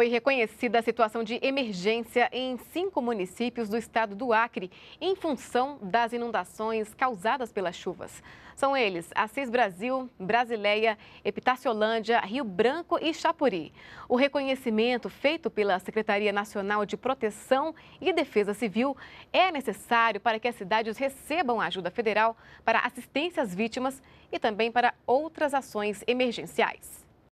Foi reconhecida a situação de emergência em cinco municípios do estado do Acre, em função das inundações causadas pelas chuvas. São eles Assis Brasil, Brasileia, Epitaciolândia, Rio Branco e Chapuri. O reconhecimento feito pela Secretaria Nacional de Proteção e Defesa Civil é necessário para que as cidades recebam ajuda federal para assistência às vítimas e também para outras ações emergenciais.